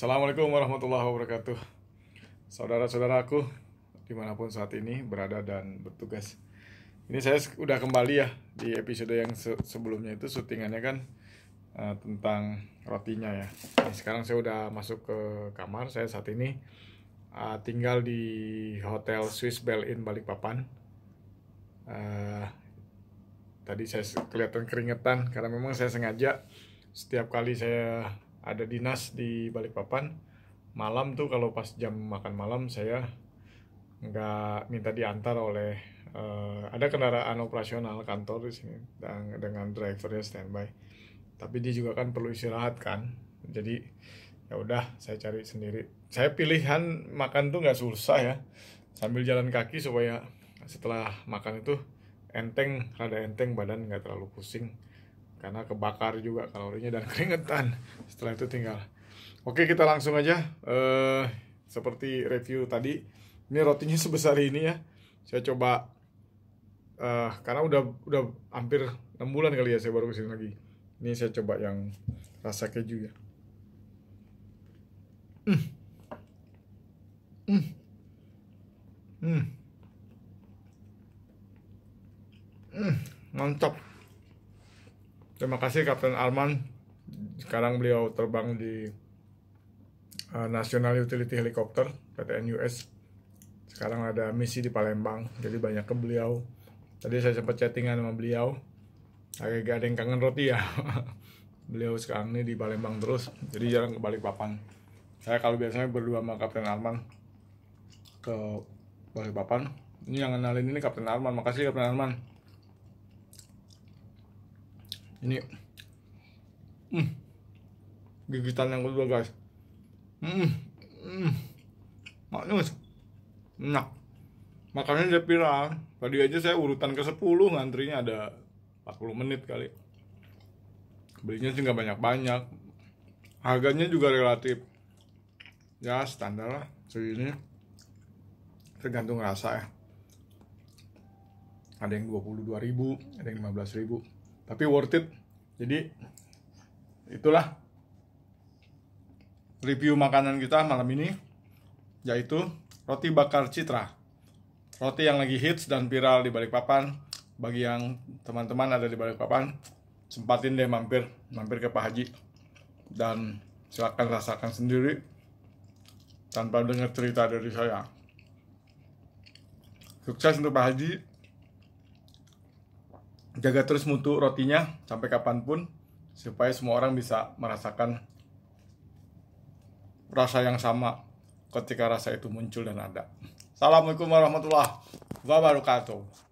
Assalamualaikum warahmatullahi wabarakatuh Saudara-saudaraku Dimanapun saat ini berada dan bertugas Ini saya udah kembali ya Di episode yang se sebelumnya itu syutingannya kan uh, Tentang rotinya ya ini nah, Sekarang saya udah masuk ke kamar Saya saat ini uh, tinggal di Hotel Swiss Bell Inn Balikpapan uh, Tadi saya kelihatan keringetan Karena memang saya sengaja Setiap kali saya ada dinas di Balikpapan malam tuh kalau pas jam makan malam saya nggak minta diantar oleh uh, ada kendaraan operasional kantor di sini dan dengan drivernya standby tapi dia juga kan perlu istirahat kan jadi ya udah saya cari sendiri saya pilihan makan tuh nggak susah ya sambil jalan kaki supaya setelah makan itu enteng rada enteng badan nggak terlalu pusing karena kebakar juga kalorinya dan keringetan setelah itu tinggal oke kita langsung aja eh, seperti review tadi ini rotinya sebesar ini ya saya coba eh, karena udah udah hampir 6 bulan kali ya saya baru kesini lagi ini saya coba yang rasa keju ya hmm. Hmm. Hmm. Hmm. mantap Terima kasih Kapten Arman. Sekarang beliau terbang di uh, National Utility Helicopter PT NUS. Sekarang ada misi di Palembang, jadi banyak ke beliau. Tadi saya sempat chattingan sama beliau. Agak ada yang kangen roti ya. beliau sekarang ini di Palembang terus, jadi jarang ke Balikpapan. Saya kalau biasanya berdua sama Kapten Arman ke Balikpapan. Ini yang kenalin ini Kapten Arman. Makasih Kapten Arman ini hmm, gigitan yang kedua guys hmm, hmm, maknus enak makanya nah, dia viral tadi aja saya urutan ke 10 ngantrinya ada 40 menit kali belinya sih nggak banyak-banyak harganya juga relatif ya standar lah segini tergantung rasa ya ada yang 22 ribu ada yang 15 ribu tapi worth it jadi itulah review makanan kita malam ini yaitu roti bakar citra roti yang lagi hits dan viral di Balikpapan bagi yang teman-teman ada di Balikpapan sempatin deh mampir mampir ke Pak Haji dan silahkan rasakan sendiri tanpa dengar cerita dari saya sukses untuk Pak Haji jaga terus mutu rotinya sampai kapanpun supaya semua orang bisa merasakan rasa yang sama ketika rasa itu muncul dan ada. Assalamualaikum warahmatullahi wabarakatuh.